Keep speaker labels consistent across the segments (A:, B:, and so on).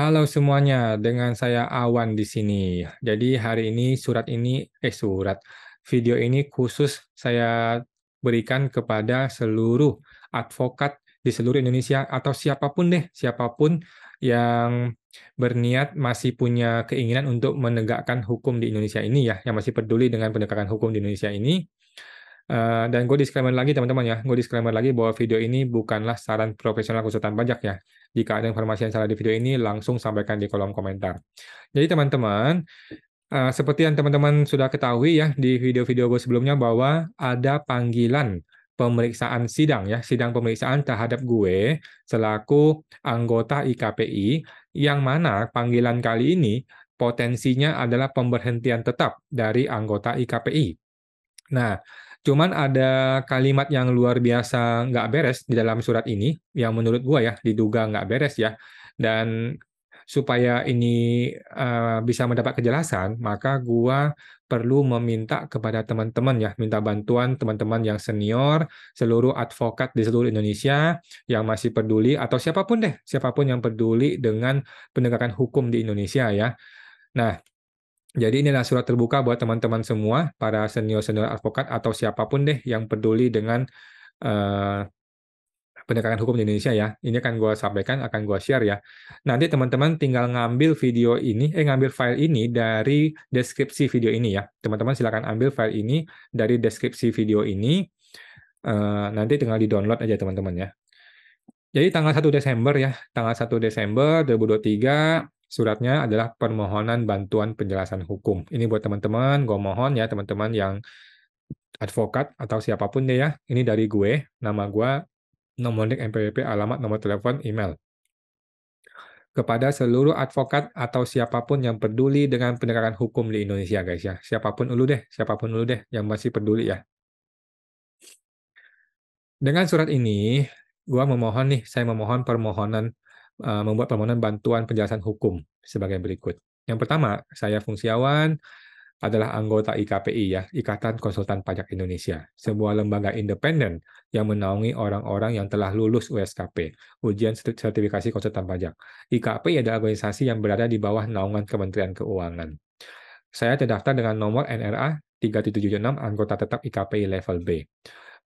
A: Halo semuanya, dengan saya Awan di sini. Jadi hari ini surat ini, eh surat, video ini khusus saya berikan kepada seluruh advokat di seluruh Indonesia atau siapapun deh, siapapun yang berniat masih punya keinginan untuk menegakkan hukum di Indonesia ini ya, yang masih peduli dengan penegakan hukum di Indonesia ini. Eh, dan gue disclaimer lagi teman-teman ya, gue disclaimer lagi bahwa video ini bukanlah saran profesional konsultan pajak ya. Jika ada informasi yang salah di video ini, langsung sampaikan di kolom komentar. Jadi teman-teman, uh, seperti yang teman-teman sudah ketahui ya di video-video gue sebelumnya bahwa ada panggilan pemeriksaan sidang ya, sidang pemeriksaan terhadap gue selaku anggota IKPI yang mana panggilan kali ini potensinya adalah pemberhentian tetap dari anggota IKPI. Nah, Cuman ada kalimat yang luar biasa nggak beres di dalam surat ini, yang menurut gue ya diduga nggak beres ya. Dan supaya ini uh, bisa mendapat kejelasan, maka gue perlu meminta kepada teman-teman ya, minta bantuan teman-teman yang senior, seluruh advokat di seluruh Indonesia yang masih peduli atau siapapun deh, siapapun yang peduli dengan penegakan hukum di Indonesia ya. Nah, jadi ini adalah surat terbuka buat teman-teman semua, para senior-senior advokat atau siapapun deh yang peduli dengan uh, penegakan hukum di Indonesia ya. Ini akan gue sampaikan, akan gue share ya. Nanti teman-teman tinggal ngambil video ini, eh ngambil file ini dari deskripsi video ini ya. Teman-teman silahkan ambil file ini dari deskripsi video ini. Uh, nanti tinggal di-download aja teman-teman ya. Jadi tanggal 1 Desember ya, tanggal 1 Desember 2023 Suratnya adalah permohonan bantuan penjelasan hukum. Ini buat teman-teman, gue mohon ya teman-teman yang advokat atau siapapun deh ya. Ini dari gue, nama gue, nomor nik MPWP, alamat, nomor telepon, email kepada seluruh advokat atau siapapun yang peduli dengan penegakan hukum di Indonesia guys ya. Siapapun dulu deh, siapapun dulu deh yang masih peduli ya. Dengan surat ini, gue memohon nih, saya memohon permohonan Eh, membuat permohonan bantuan penjelasan hukum sebagai berikut. Yang pertama, saya fungsiawan adalah anggota IKPI ya, Ikatan Konsultan Pajak Indonesia, sebuah lembaga independen yang menaungi orang-orang yang telah lulus USKP, ujian sertifikasi konsultan pajak. IKPI adalah organisasi yang berada di bawah naungan Kementerian Keuangan. Saya terdaftar dengan nomor NRA 3776 anggota tetap IKPI level B.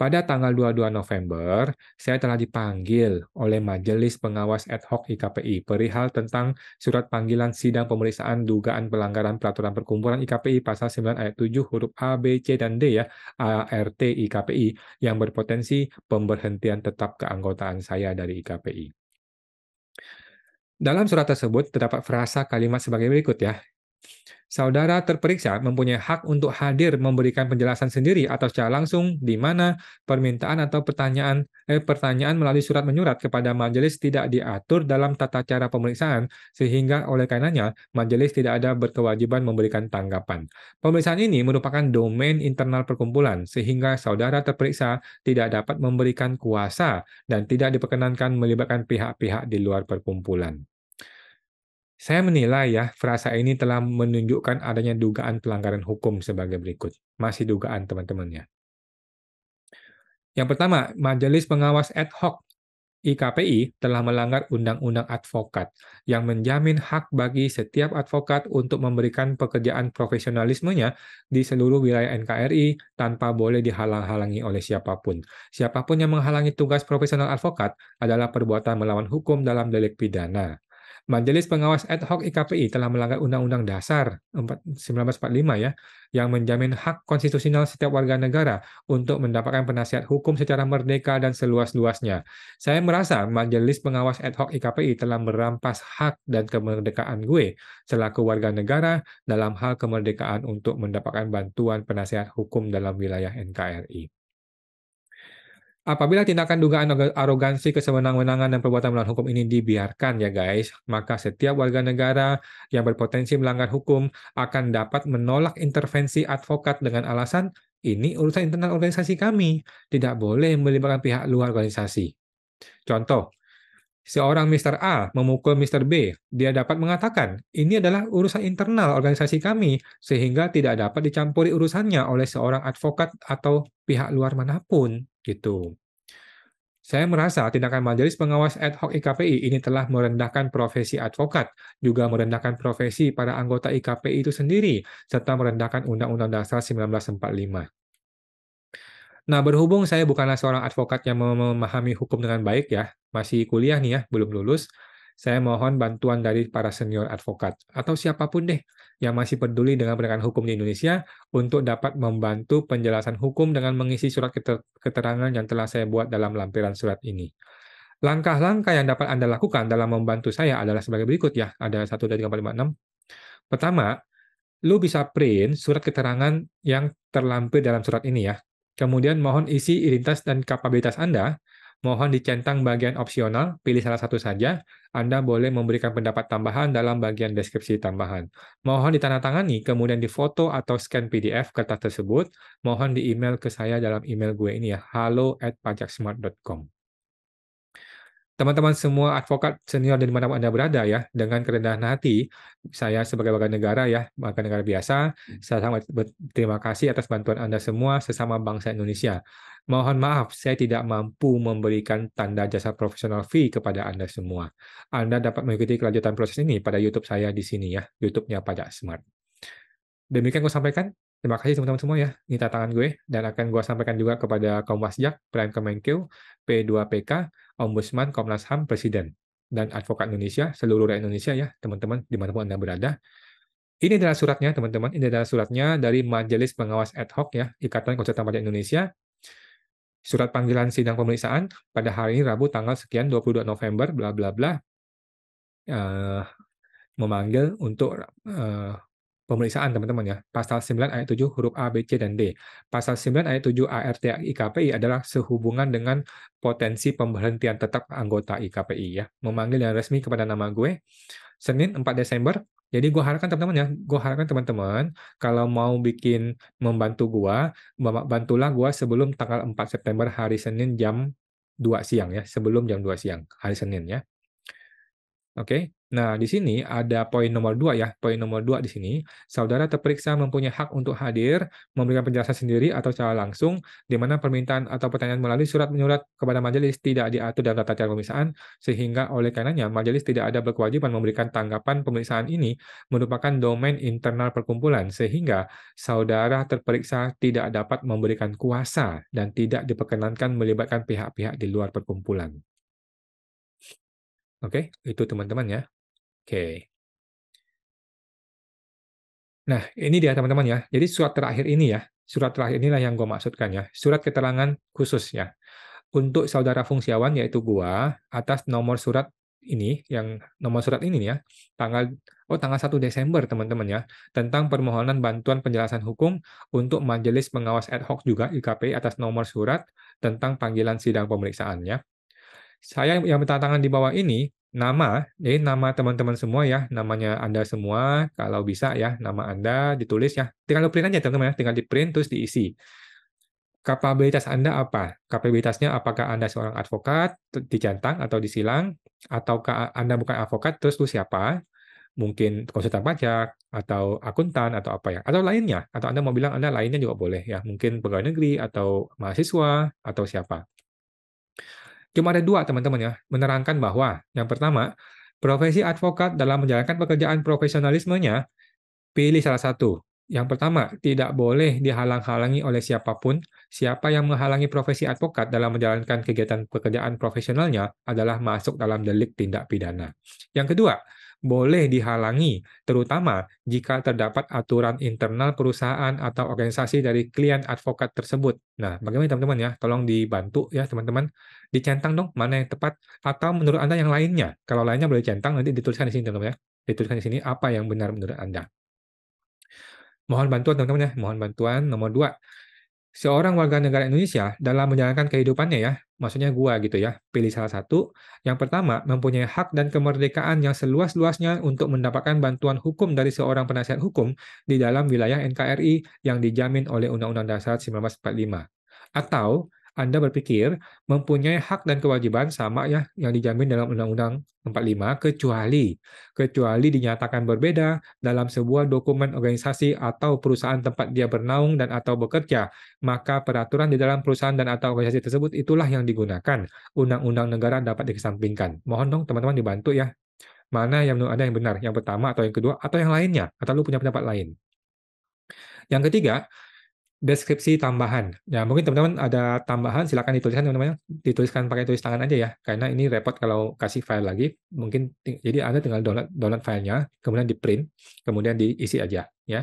A: Pada tanggal 22 November, saya telah dipanggil oleh Majelis Pengawas Ad Hoc IKPI perihal tentang surat panggilan sidang pemeriksaan dugaan pelanggaran peraturan perkumpulan IKPI pasal 9 ayat 7 huruf A, B, C, dan D ya, ART IKPI yang berpotensi pemberhentian tetap keanggotaan saya dari IKPI. Dalam surat tersebut terdapat frasa kalimat sebagai berikut ya. Saudara terperiksa mempunyai hak untuk hadir memberikan penjelasan sendiri atau secara langsung di mana permintaan atau pertanyaan eh, pertanyaan melalui surat menyurat kepada majelis tidak diatur dalam tata cara pemeriksaan sehingga oleh karenanya majelis tidak ada berkewajiban memberikan tanggapan. Pemeriksaan ini merupakan domain internal perkumpulan sehingga saudara terperiksa tidak dapat memberikan kuasa dan tidak diperkenankan melibatkan pihak-pihak di luar perkumpulan. Saya menilai ya, frasa ini telah menunjukkan adanya dugaan pelanggaran hukum sebagai berikut. Masih dugaan teman-temannya. Yang pertama, Majelis Pengawas Ad Hoc IKPI telah melanggar Undang-Undang Advokat yang menjamin hak bagi setiap advokat untuk memberikan pekerjaan profesionalismenya di seluruh wilayah NKRI tanpa boleh dihalang-halangi oleh siapapun. Siapapun yang menghalangi tugas profesional advokat adalah perbuatan melawan hukum dalam delik pidana. Majelis Pengawas Ad Hoc IKPI telah melanggar Undang-Undang Dasar 1945 ya, yang menjamin hak konstitusional setiap warga negara untuk mendapatkan penasihat hukum secara merdeka dan seluas-luasnya. Saya merasa Majelis Pengawas Ad Hoc IKPI telah merampas hak dan kemerdekaan gue selaku warga negara dalam hal kemerdekaan untuk mendapatkan bantuan penasihat hukum dalam wilayah NKRI. Apabila tindakan dugaan arogansi, kesewenang-wenangan, dan perbuatan melawan hukum ini dibiarkan ya guys, maka setiap warga negara yang berpotensi melanggar hukum akan dapat menolak intervensi advokat dengan alasan ini urusan internal organisasi kami, tidak boleh melibatkan pihak luar organisasi. Contoh, seorang Mr. A memukul Mr. B, dia dapat mengatakan, ini adalah urusan internal organisasi kami, sehingga tidak dapat dicampuri urusannya oleh seorang advokat atau pihak luar manapun. Gitu. Saya merasa tindakan Majelis Pengawas Ad Hoc IKPI ini telah merendahkan profesi advokat, juga merendahkan profesi para anggota IKPI itu sendiri, serta merendahkan Undang-Undang Dasar 1945. Nah, berhubung saya bukanlah seorang advokat yang memahami hukum dengan baik ya, masih kuliah nih ya, belum lulus, saya mohon bantuan dari para senior advokat atau siapapun deh yang masih peduli dengan penegakan hukum di Indonesia untuk dapat membantu penjelasan hukum dengan mengisi surat keterangan yang telah saya buat dalam lampiran surat ini. Langkah-langkah yang dapat Anda lakukan dalam membantu saya adalah sebagai berikut ya. Ada 1, 2, 3, 4, 5, 6. Pertama, lu bisa print surat keterangan yang terlampir dalam surat ini ya. Kemudian mohon isi identitas dan kapabilitas Anda Mohon dicentang bagian opsional, pilih salah satu saja. Anda boleh memberikan pendapat tambahan dalam bagian deskripsi tambahan. Mohon ditandatangani, kemudian difoto atau scan PDF kertas tersebut. Mohon di-email ke saya dalam email gue ini ya, halo at pajaksmart.com teman-teman semua advokat senior dari mana Anda berada ya, dengan kerendahan hati, saya sebagai warga negara ya, warga negara biasa, saya sangat berterima kasih atas bantuan Anda semua sesama bangsa Indonesia. Mohon maaf, saya tidak mampu memberikan tanda jasa profesional fee kepada Anda semua. Anda dapat mengikuti kelanjutan proses ini pada YouTube saya di sini ya, YouTube-nya pajak Smart. Demikian saya sampaikan. Terima kasih teman-teman semua ya, ini tantangan gue, dan akan gue sampaikan juga kepada kaum wasjak, Prime Kemenkeu, P2PK, Ombudsman, Komnas HAM, Presiden, dan Advokat Indonesia, seluruh rakyat Indonesia ya, teman-teman, dimanapun Anda berada. Ini adalah suratnya, teman-teman. Ini adalah suratnya dari Majelis Pengawas Ad Hoc ya, Ikatan Konsultan Pajak Indonesia, surat panggilan sidang pemeriksaan pada hari ini Rabu tanggal sekian 22 November bla bla bla uh, memanggil untuk uh, pemeriksaan teman-teman ya. Pasal 9 ayat 7 huruf A, B, C, dan D. Pasal 9 ayat 7 ART IKPI adalah sehubungan dengan potensi pemberhentian tetap anggota IKPI ya. Memanggil yang resmi kepada nama gue Senin 4 Desember. Jadi gue harapkan teman-teman ya, gue harapkan teman-teman kalau mau bikin membantu gue, bantulah gue sebelum tanggal 4 September hari Senin jam 2 siang ya, sebelum jam 2 siang hari Senin ya. Oke, okay. Nah, di sini ada poin nomor dua ya. Poin nomor dua di sini, saudara terperiksa mempunyai hak untuk hadir, memberikan penjelasan sendiri atau secara langsung, di mana permintaan atau pertanyaan melalui surat menyurat kepada majelis tidak diatur dalam tata cara pemeriksaan, sehingga oleh karenanya majelis tidak ada berkewajiban memberikan tanggapan pemeriksaan ini merupakan domain internal perkumpulan, sehingga saudara terperiksa tidak dapat memberikan kuasa dan tidak diperkenankan melibatkan pihak-pihak di luar perkumpulan. Oke, okay, itu teman-teman ya. Oke. Nah, ini dia teman-teman ya. Jadi surat terakhir ini ya, surat terakhir inilah yang gue maksudkan ya. Surat keterangan khusus ya. Untuk saudara fungsiawan yaitu gua atas nomor surat ini yang nomor surat ini ya, tanggal oh tanggal 1 Desember teman-teman ya, tentang permohonan bantuan penjelasan hukum untuk Majelis Pengawas Ad hoc juga IKP atas nomor surat tentang panggilan sidang pemeriksaannya. Saya yang minta tangan di bawah ini nama, jadi nama teman-teman semua ya, namanya Anda semua, kalau bisa ya, nama Anda ditulis ya. Tinggal print aja teman-teman ya, tinggal di print terus diisi. Kapabilitas Anda apa? Kapabilitasnya apakah Anda seorang advokat, Dicantang atau disilang, ataukah Anda bukan advokat, terus lu siapa? Mungkin konsultan pajak, atau akuntan, atau apa ya, atau lainnya. Atau Anda mau bilang Anda lainnya juga boleh ya, mungkin pegawai negeri, atau mahasiswa, atau siapa. Cuma ada dua teman-teman ya, menerangkan bahwa yang pertama, profesi advokat dalam menjalankan pekerjaan profesionalismenya, pilih salah satu. Yang pertama, tidak boleh dihalang-halangi oleh siapapun. Siapa yang menghalangi profesi advokat dalam menjalankan kegiatan pekerjaan profesionalnya adalah masuk dalam delik tindak pidana. Yang kedua, boleh dihalangi, terutama jika terdapat aturan internal perusahaan atau organisasi dari klien advokat tersebut. Nah, bagaimana teman-teman ya? Tolong dibantu ya teman-teman. Dicentang dong mana yang tepat atau menurut Anda yang lainnya. Kalau lainnya boleh centang nanti dituliskan di sini teman-teman ya. Dituliskan di sini apa yang benar menurut Anda. Mohon bantuan teman-teman ya, mohon bantuan. Nomor dua, seorang warga negara Indonesia dalam menjalankan kehidupannya ya, maksudnya gua gitu ya, pilih salah satu. Yang pertama, mempunyai hak dan kemerdekaan yang seluas-luasnya untuk mendapatkan bantuan hukum dari seorang penasihat hukum di dalam wilayah NKRI yang dijamin oleh Undang-Undang Dasar 1945. Atau anda berpikir mempunyai hak dan kewajiban sama ya yang dijamin dalam Undang-Undang 45 kecuali kecuali dinyatakan berbeda dalam sebuah dokumen organisasi atau perusahaan tempat dia bernaung dan atau bekerja, maka peraturan di dalam perusahaan dan atau organisasi tersebut itulah yang digunakan. Undang-undang negara dapat dikesampingkan. Mohon dong teman-teman dibantu ya. Mana yang menurut Anda yang benar? Yang pertama atau yang kedua atau yang lainnya? Atau lu punya pendapat lain? Yang ketiga, deskripsi tambahan. Ya, mungkin teman-teman ada tambahan, silakan dituliskan teman-teman. Dituliskan pakai tulis tangan aja ya, karena ini repot kalau kasih file lagi. Mungkin jadi Anda tinggal download download filenya, kemudian di print, kemudian diisi aja ya.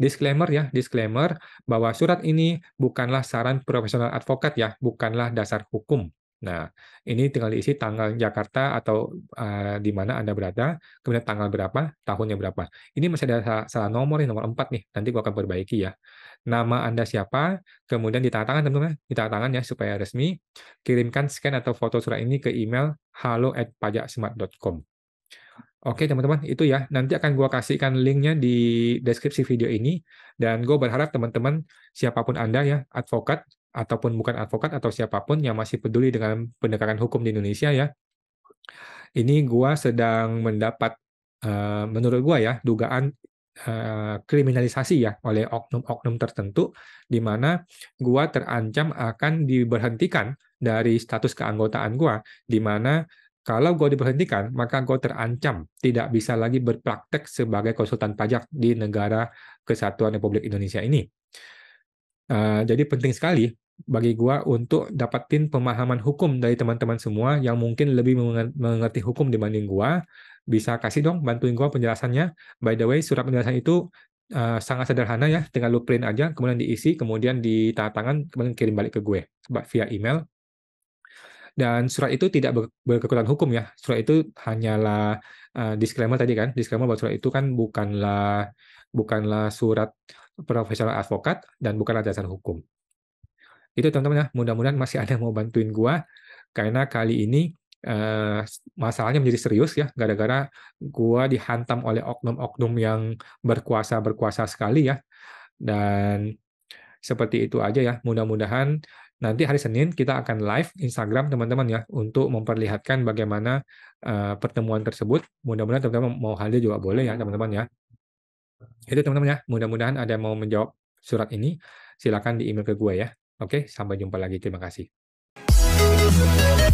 A: Disclaimer ya, disclaimer bahwa surat ini bukanlah saran profesional advokat ya, bukanlah dasar hukum. Nah, ini tinggal diisi tanggal Jakarta atau uh, di mana Anda berada, kemudian tanggal berapa, tahunnya berapa. Ini masih ada salah, salah nomor nih, nomor 4 nih. Nanti gua akan perbaiki ya. Nama Anda siapa, kemudian di tangan teman-teman, di tangan ya supaya resmi. Kirimkan scan atau foto surat ini ke email at Oke teman-teman, itu ya. Nanti akan gue kasihkan linknya di deskripsi video ini. Dan gue berharap teman-teman, siapapun Anda ya, advokat, ataupun bukan advokat atau siapapun yang masih peduli dengan pendekatan hukum di Indonesia ya, ini gua sedang mendapat uh, menurut gua ya dugaan uh, kriminalisasi ya oleh oknum-oknum tertentu di mana gua terancam akan diberhentikan dari status keanggotaan gua di mana kalau gue diberhentikan, maka gue terancam tidak bisa lagi berpraktek sebagai konsultan pajak di negara kesatuan Republik Indonesia ini. Uh, jadi penting sekali bagi gua untuk dapatin pemahaman hukum dari teman-teman semua yang mungkin lebih mengerti hukum dibanding gua bisa kasih dong bantuin gua penjelasannya by the way surat penjelasan itu uh, sangat sederhana ya tinggal lu print aja kemudian diisi kemudian ditanda tangan kemudian kirim balik ke gue via email dan surat itu tidak berkekuatan hukum ya surat itu hanyalah uh, disclaimer tadi kan disclaimer bahwa surat itu kan bukanlah bukanlah surat profesional advokat dan bukanlah dasar hukum itu teman-teman ya, mudah-mudahan masih ada yang mau bantuin gua karena kali ini uh, masalahnya menjadi serius ya gara-gara gua dihantam oleh oknum-oknum yang berkuasa-berkuasa sekali ya. Dan seperti itu aja ya. Mudah-mudahan nanti hari Senin kita akan live Instagram teman-teman ya untuk memperlihatkan bagaimana uh, pertemuan tersebut. Mudah-mudahan teman-teman mau hadir juga boleh ya teman-teman ya. Itu teman-teman ya. Mudah-mudahan ada yang mau menjawab surat ini silakan di email ke gue ya. Oke, sampai jumpa lagi. Terima kasih.